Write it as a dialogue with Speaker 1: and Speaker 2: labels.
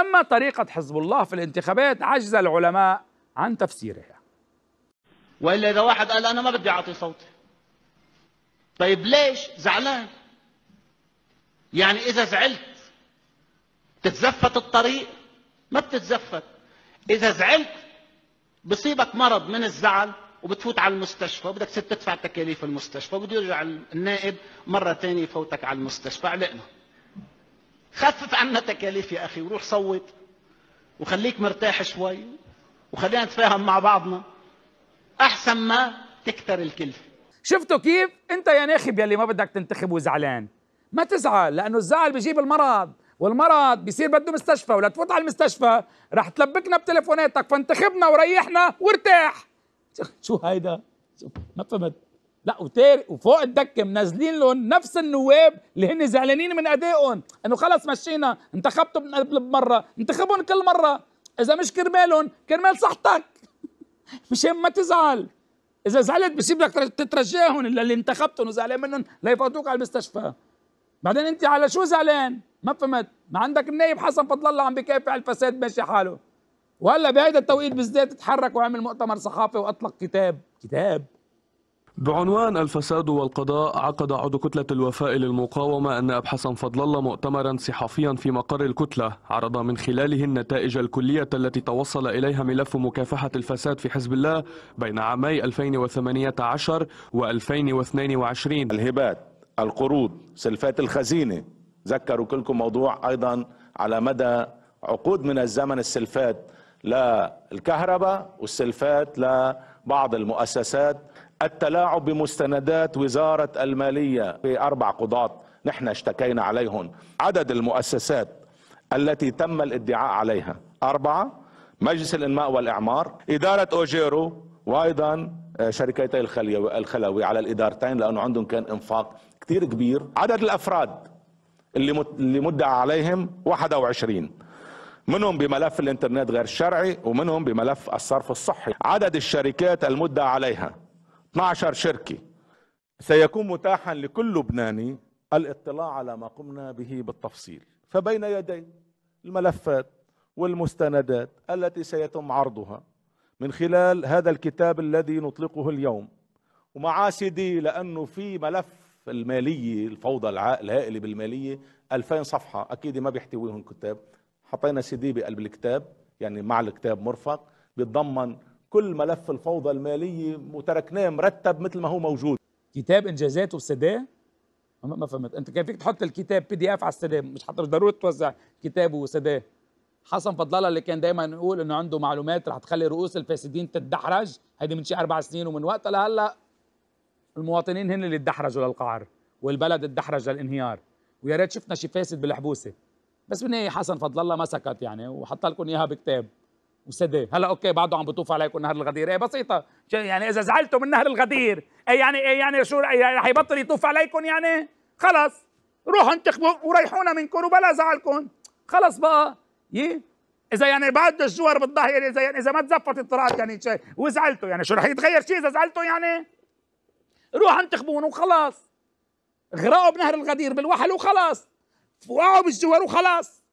Speaker 1: أما طريقة حزب الله في الانتخابات عجز العلماء عن تفسيرها
Speaker 2: وإلا إذا واحد قال أنا ما بدي أعطي صوتي طيب ليش زعلان يعني إذا زعلت تتزفت الطريق ما بتتزفت إذا زعلت بصيبك مرض من الزعل وبتفوت على المستشفى بدك تدفع تكاليف المستشفى بده يرجع النائب مرة ثانية يفوتك على المستشفى علقنا خفف عنا تكاليف يا أخي وروح صوت وخليك مرتاح شوي وخلينا نتفاهم مع بعضنا أحسن ما تكتر الكلفة شفتوا كيف؟ أنت يا ناخب يلي ما بدك
Speaker 1: تنتخب وزعلان ما تزعل لأنه الزعل بجيب المرض والمرض بصير بده مستشفى ولا تفوت على المستشفى رح تلبكنا بتليفوناتك فانتخبنا وريحنا وارتاح شو هيدا؟ ما فهمت لا وتاري وفوق الدكه منزلين لهم نفس النواب اللي هن زعلانين من ادائهم انه خلص مشينا انتخبتوا من قبل بمره انتخبهم كل مره اذا مش كرمالهم كرمال صحتك مشان ما تزعل اذا زعلت بصير لك تترجاهم اللي انتخبتهم وزعلان منهم ليفوتوك على المستشفى بعدين انت على شو زعلان ما فهمت ما عندك النايب حسن فضل الله عم بكافح الفساد ماشي حاله وهلا بهيدا التوقيت بالذات تحرك وعمل مؤتمر صحافي واطلق كتاب كتاب
Speaker 3: بعنوان الفساد والقضاء عقد عضو كتلة الوفاء للمقاومة النائب حسن فضل الله مؤتمرا صحفيا في مقر الكتلة عرض من خلاله النتائج الكلية التي توصل إليها ملف مكافحة الفساد في حزب الله بين عامي 2018 و 2022 الهبات القروض سلفات الخزينة ذكروا كلكم موضوع أيضا على مدى عقود من الزمن السلفات للكهرباء والسلفات لبعض المؤسسات التلاعب بمستندات وزارة المالية في أربع قضاة نحن اشتكينا عليهم عدد المؤسسات التي تم الادعاء عليها أربعة مجلس الإنماء والإعمار إدارة أوجيرو وأيضا آه، شركتي الخلوي على الإدارتين لأنه عندهم كان إنفاق كثير كبير عدد الأفراد اللي اللي مدعى عليهم 21 منهم بملف الانترنت غير الشرعي ومنهم بملف الصرف الصحي عدد الشركات المدعى عليها 12 شركة سيكون متاحا لكل لبناني الاطلاع على ما قمنا به بالتفصيل فبين يدي الملفات والمستندات التي سيتم عرضها من خلال هذا الكتاب الذي نطلقه اليوم ومع سيدي لأنه في ملف المالية الفوضى الهائلة بالمالية 2000 صفحة أكيد ما بيحتويهم كتاب حطينا سيدي بقلب الكتاب يعني مع الكتاب مرفق بيتضمن كل ملف الفوضى المالية وتركناه مرتب مثل ما هو موجود كتاب انجازاته بسداه
Speaker 1: ما فهمت انت كان فيك تحط الكتاب بي دي اف على السداء مش حتى مش ضروري توزع كتاب وسداء حسن فضل الله اللي كان دايما يقول انه عنده معلومات رح تخلي رؤوس الفاسدين تتدحرج هيدي من شي اربع سنين ومن وقتها لهلا المواطنين هن اللي تدحرجوا للقعر والبلد تدحرج للانهيار ويا ريت شفنا شي فاسد بالحبوسه بس بالنهايه حسن فضل الله مسكت يعني وحط لكم اياها بكتاب وسادات هلا اوكي بعده عم بطوف عليكم نهر الغدير ايه بسيطه يعني اذا زعلتوا من نهر الغدير ايه يعني ايه يعني شو يعني رح يبطل يطوف عليكم يعني خلص روحوا انتخبوا وريحونا منكم وبلا زعلكم خلص بقى يي اذا يعني بعد الجوار بالظهير اذا يعني اذا ما تزفت الطرات يعني شيء وزعلتوا يعني شو رح يتغير شيء اذا زعلتوا يعني روحوا انتخبون وخلاص غرقوا بنهر الغدير بالوحل وخلاص وقعوا بالجوار وخلاص